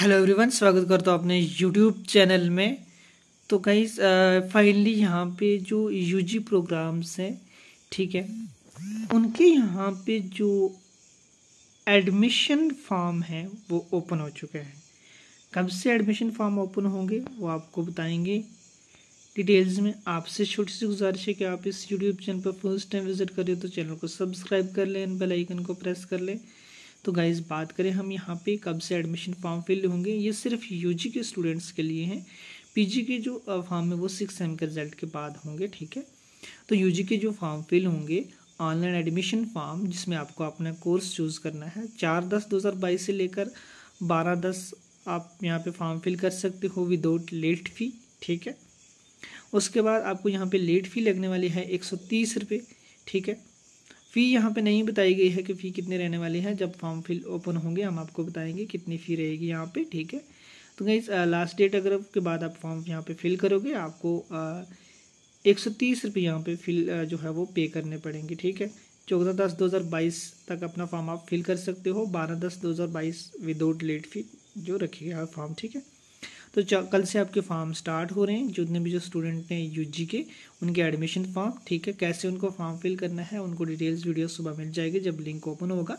hello everyone स्वागत करता हूँ अपने यूट्यूब चैनल में तो कहीं फाइनली यहाँ पे जो यूजी प्रोग्राम्स हैं ठीक है उनके यहाँ पे जो एडमिशन फॉर्म है वो ओपन हो चुके हैं कब से एडमिशन फॉर्म ओपन होंगे वो आपको बताएंगे डिटेल्स में आपसे छोटी सी गुजारिश है कि आप इस यूट्यूब चैनल पर फर्स्ट टाइम विजिट करें तो चैनल को सब्सक्राइब कर लें बेलाइकन को प्रेस कर लें तो गाइज़ बात करें हम यहाँ पे कब से एडमिशन फॉर्म फिल होंगे ये सिर्फ यूजी के स्टूडेंट्स के लिए हैं पीजी के जो फॉर्म है वो सिक्स सेम के रिजल्ट के बाद होंगे ठीक है तो यूजी के जो फॉर्म फिल होंगे ऑनलाइन एडमिशन फॉर्म जिसमें आपको अपना कोर्स चूज़ करना है चार दस दो हज़ार बाईस से लेकर बारह दस आप यहाँ पे फॉर्म फिल कर सकते हो विदाउट लेट फ़ी ठीक है उसके बाद आपको यहाँ पे लेट फ़ी लगने वाली है एक सौ तीस रुपये ठीक है फ़ी यहाँ पे नहीं बताई गई है कि फ़ी कितने रहने वाली है जब फॉर्म फिल ओपन होंगे हम आपको बताएंगे कितनी फ़ी रहेगी यहाँ पे ठीक है तो गई लास्ट डेट अगर के बाद आप फॉर्म यहाँ पे फिल करोगे आपको एक सौ तीस रुपये यहाँ पर फिल जो है वो पे करने पड़ेंगे ठीक है चौदह दस दो हज़ार बाईस तक अपना फॉर्म आप फिल कर सकते हो बारह दस दो हज़ार बाईस विदाउट लेट फी जो रखिएगा फॉर्म ठीक है तो कल से आपके फॉर्म स्टार्ट हो रहे हैं जितने भी जो स्टूडेंट हैं यूजी के उनके एडमिशन फॉर्म ठीक है कैसे उनको फॉर्म फिल करना है उनको डिटेल्स वीडियो सुबह मिल जाएगी जब लिंक ओपन होगा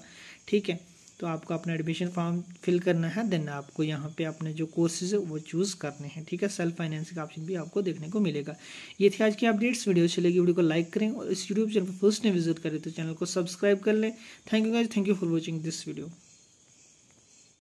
ठीक है तो आपको अपना एडमिशन फॉर्म फिल करना है देन आपको यहाँ पे अपने जो कोर्सेज है वो चूज़ करने हैं ठीक है सेल्फ फाइनेंस का ऑप्शन भी आपको देखने को मिलेगा ये थे आज की अपडेट्स वीडियो अच्छी लगी वीडियो को लाइक करें और इस यूट्यूब चैनल पर फर्स्ट ने विजिट करें तो चैनल को सब्सक्राइब कर लें thank you guys thank you for watching this video